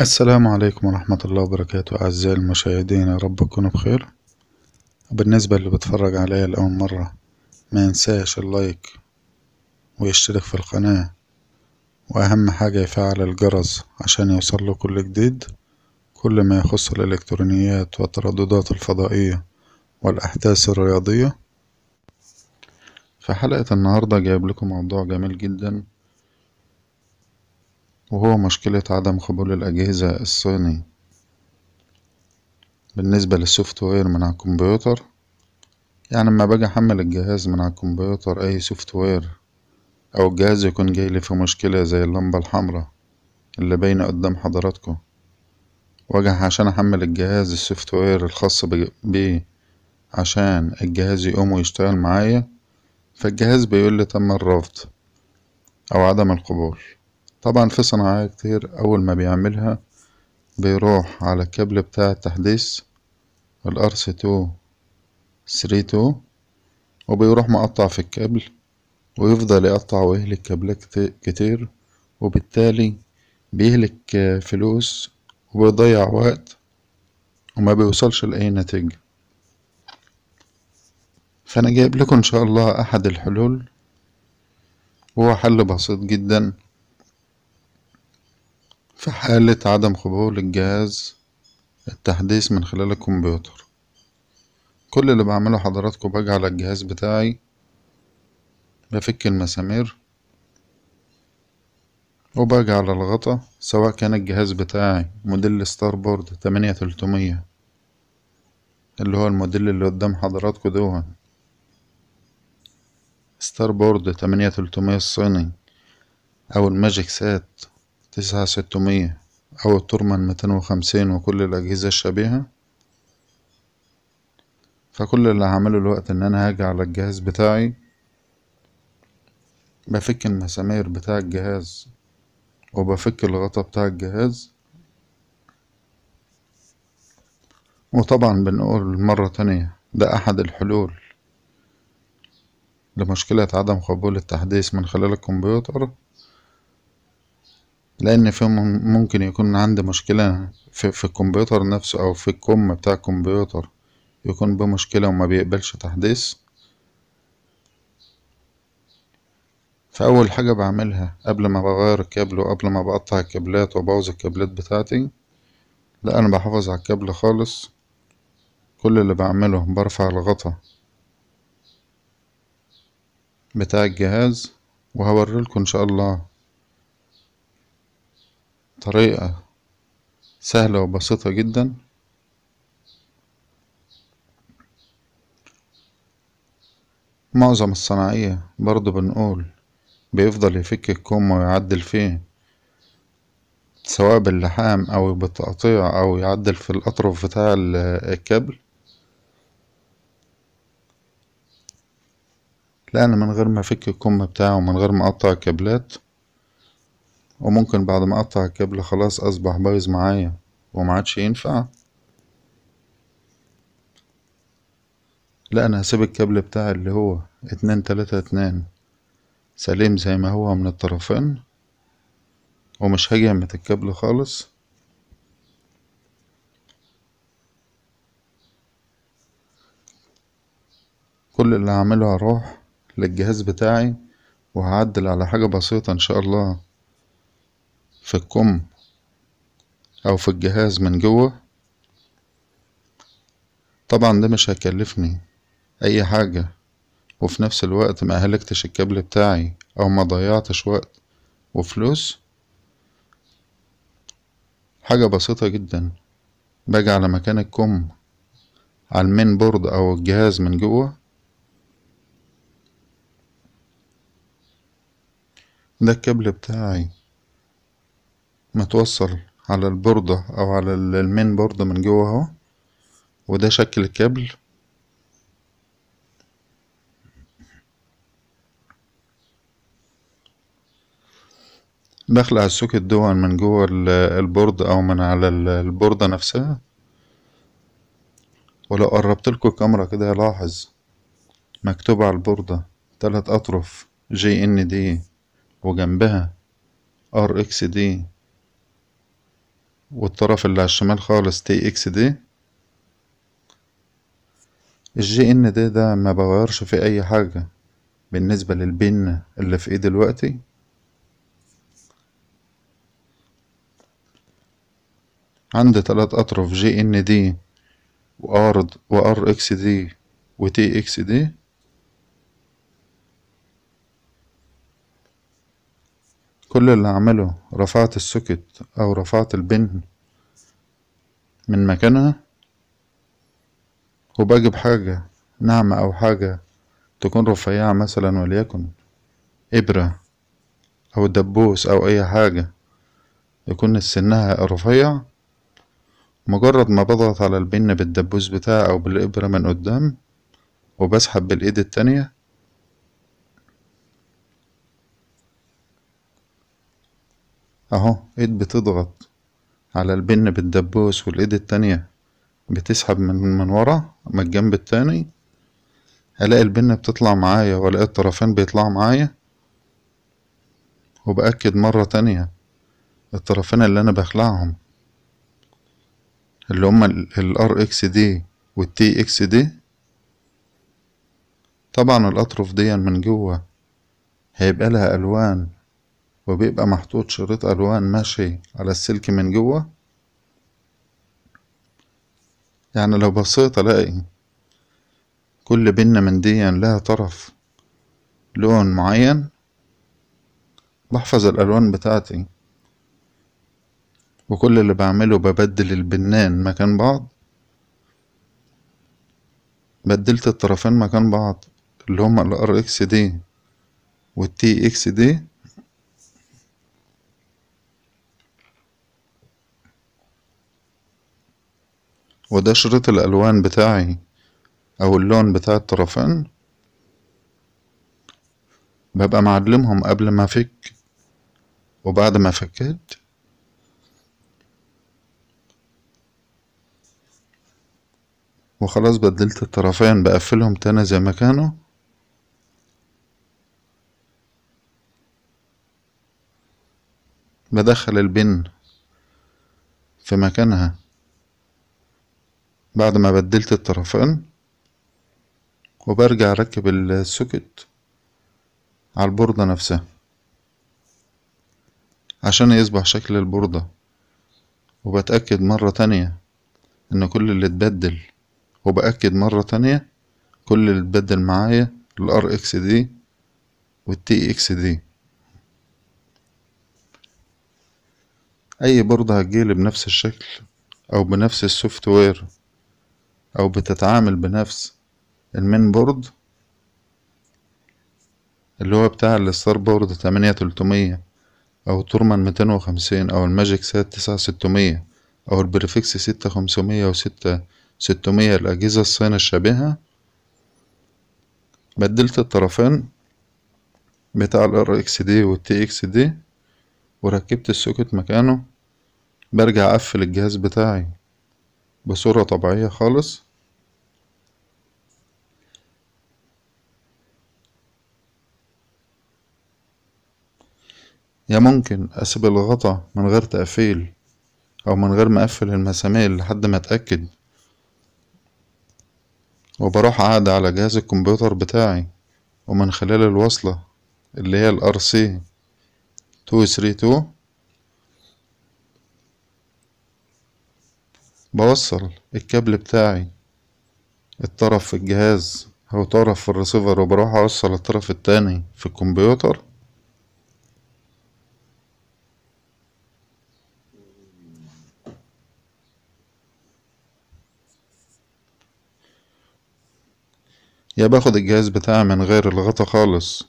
السلام عليكم ورحمة الله وبركاته أعزائي المشاهدين يا رب تكونوا بخير بالنسبة اللي بتفرج عليا لأول مرة ما ينساش اللايك ويشترك في القناة وأهم حاجة يفعل الجرس عشان له كل جديد كل ما يخص الإلكترونيات والترددات الفضائية والأحداث الرياضية في حلقة النهاردة جايب لكم موضوع جميل جدا وهو مشكلة عدم قبول الأجهزة الصيني بالنسبة للسوفت وير من على الكمبيوتر يعني لما باجي احمل الجهاز من على الكمبيوتر اي سوفت وير او الجهاز يكون جايلي في مشكلة زي اللمبة الحمراء اللي باينة قدام حضراتكم واجه عشان احمل الجهاز السوفت وير الخاص بيه عشان الجهاز يقوم ويشتغل معايا فالجهاز بيقول لي تم الرفض او عدم القبول طبعا في صناعية كتير أول ما بيعملها بيروح على الكابل بتاع التحديث الRC2 32 وبيروح مقطع في الكابل ويفضل يقطع ويهلك كابلات كتير وبالتالي بيهلك فلوس وبيضيع وقت وما بيوصلش لأي نتيجة فأنا جايب لكم إن شاء الله أحد الحلول هو حل بسيط جدا في حالة عدم قبول الجهاز التحديث من خلال الكمبيوتر كل اللي بعمله حضراتكم باجي على الجهاز بتاعي بفك المسامير وباجي على الغطا سواء كان الجهاز بتاعي موديل ستاربورد تمانية تلتمية اللي هو الموديل اللي قدام حضراتكم دوت ستاربورد تمانية تلتمية الصيني او الماجيك سات تسعة ستمية أو التورمان ميتين وخمسين وكل الأجهزة الشبيهة فكل اللي هعمله الوقت إن أنا هاجي على الجهاز بتاعي بفك المسامير بتاع الجهاز وبفك الغطا بتاع الجهاز وطبعا بنقول مرة تانية ده أحد الحلول لمشكلة عدم قبول التحديث من خلال الكمبيوتر لان في ممكن يكون عندي مشكلة في, في الكمبيوتر نفسه او في الكم بتاع الكمبيوتر يكون بمشكلة وما بيقبلش تحديث فاول حاجة بعملها قبل ما بغير الكابل وقبل ما بقطع الكابلات وبوظ الكابلات بتاعتي لا انا بحافظ على الكابل خالص كل اللي بعمله برفع الغطا بتاع الجهاز وهوريلكم ان شاء الله طريقة سهلة وبسيطة جدا معظم الصناعية برضو بنقول بيفضل يفك الكم ويعدل فيه سواء باللحام او بالتقطيع او يعدل في الاطرف بتاع الكابل لان من غير ما افك الكم بتاعه ومن غير ما اقطع الكابلات وممكن بعد ما اقطع الكابل خلاص اصبح بايظ معايا ومعادش ينفع لا انا هسيب الكابل بتاعي اللي هو اتنين تلاتة اتنين سليم زي ما هو من الطرفين ومش هاجي اعمت الكابل خالص كل اللي هعمله هروح للجهاز بتاعي وهعدل على حاجة بسيطة ان شاء الله في الكم او في الجهاز من جوه طبعا ده مش هيكلفني اي حاجة وفي نفس الوقت ما أهلكتش الكابل بتاعي او ما ضيعتش وقت وفلوس حاجة بسيطة جدا باجي على مكان الكم على المين بورد او الجهاز من جوه ده الكابل بتاعي متوصل على البوردة او على المين بورد من جوه اهو وده شكل الكابل بخلع السوكت دون من جوه البورد او من على البوردة نفسها ولو قربت لكم الكاميرا كده لاحظ مكتوب على البوردة ثلاث اطرف جي ان دي وجنبها ار اكس دي والطرف اللي على الشمال خالص تي اكس دي الجي ان دي ده ما بغيرش في اي حاجة بالنسبة للبن اللي في ايه دلوقتي عندي تلات اطراف جي ان دي وارض وار اكس دي وتي اكس دي كل اللي هعمله رفعت السكت او رفعت البن من مكانها وبجيب حاجة ناعمة او حاجة تكون رفيعة مثلا وليكن إبرة أو دبوس أو أي حاجة يكون سنها رفيع مجرد ما بضغط على البن بالدبوس بتاعي أو بالإبرة من قدام وبسحب بالإيد التانية اهو ايد بتضغط على البن بالدبوس والايد التانية بتسحب من من ورا من الجنب التاني الاقي البن بتطلع معايا والاقي الطرفين بيطلعوا معايا وبأكد مرة تانية الطرفين اللي انا بخلعهم اللي هما الار اكس دي والتي اكس دي طبعا الاطرف دي من جوه هيبقى لها الوان وبيبقى محطوط شريط ألوان ماشي على السلك من جوه يعني لو بصيت ألاقي كل بنة من دي لها طرف لون معين بحفظ الألوان بتاعتي وكل اللي بعمله ببدل البنان مكان بعض بدلت الطرفين مكان بعض اللي هما ال RX دي والتي اكس دي وده شريط الألوان بتاعي أو اللون بتاع الطرفين ببقى معلمهم قبل ما أفك وبعد ما فكيت وخلاص بدلت الطرفين بقفلهم تاني زي ما كانوا بدخل البن في مكانها بعد ما بدلت الطرفين وبرجع اركب السوكت على البوردة نفسها عشان يصبح شكل البوردة وبتأكد مرة تانية ان كل اللي اتبدل وبأكد مرة تانية كل اللي اتبدل معايا الار اكس دي والتي اكس دي اي بوردة هتجيلي بنفس الشكل او بنفس السوفت وير أو بتتعامل بنفس المين بورد اللي هو بتاع الستار بورد تمانية تلتمية أو تورمان ميتين وخمسين أو الماجيك سات تسعة ستمية أو البريفكس ستة خمسمية وستة ستمية الأجهزة الصينية الشبيهة بدلت الطرفين بتاع الار اكس دي والتي اكس دي وركبت السوكت مكانه برجع اقفل الجهاز بتاعي بصورة طبيعية خالص يا ممكن اسيب الغطا من غير تقفيل او من غير ما اقفل المسامير لحد ما اتأكد وبروح قاعد على جهاز الكمبيوتر بتاعي ومن خلال الوصلة اللي هي الار سي 232 بوصل الكابل بتاعي الطرف في الجهاز او طرف في الريسيفر وبروح اوصل الطرف التاني في الكمبيوتر يا باخد الجهاز بتاعي من غير الغطا خالص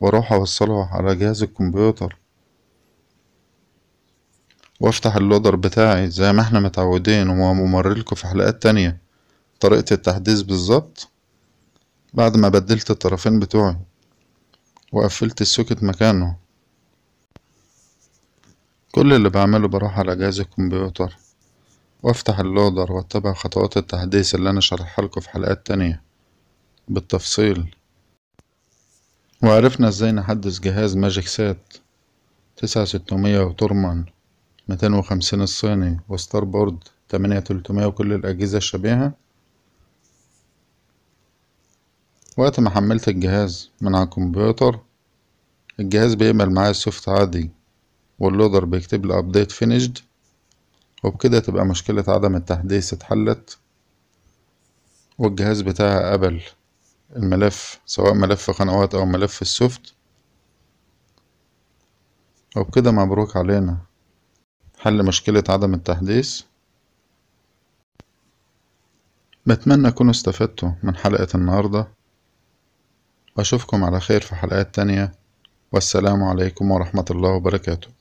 واروح اوصله على جهاز الكمبيوتر وافتح اللودر بتاعي زي ما احنا متعودين وممرلكوا في حلقات تانية طريقة التحديث بالظبط بعد ما بدلت الطرفين بتوعي وقفلت السوكت مكانه كل اللي بعمله بروح على جهاز الكمبيوتر وافتح اللودر واتبع خطوات التحديث اللي انا شرحها لكم في حلقات تانية بالتفصيل وعرفنا ازاي نحدث جهاز ماجيك سات تسعة ستمية وتورمان ميتين وخمسين الصيني وستار بورد تمانية تلتمية وكل الأجهزة الشبيهة وقت ما حملت الجهاز من على الكمبيوتر الجهاز بيعمل معايا سوفت عادي واللودر بيكتب لي ابديت فينيشد وبكده تبقى مشكلة عدم التحديث اتحلت والجهاز بتاعها قبل الملف سواء ملف قنوات أو ملف السوفت وبكده مبروك علينا حل مشكلة عدم التحديث بتمنى تكونوا استفدتوا من حلقة النهاردة وأشوفكم على خير في حلقات تانية والسلام عليكم ورحمة الله وبركاته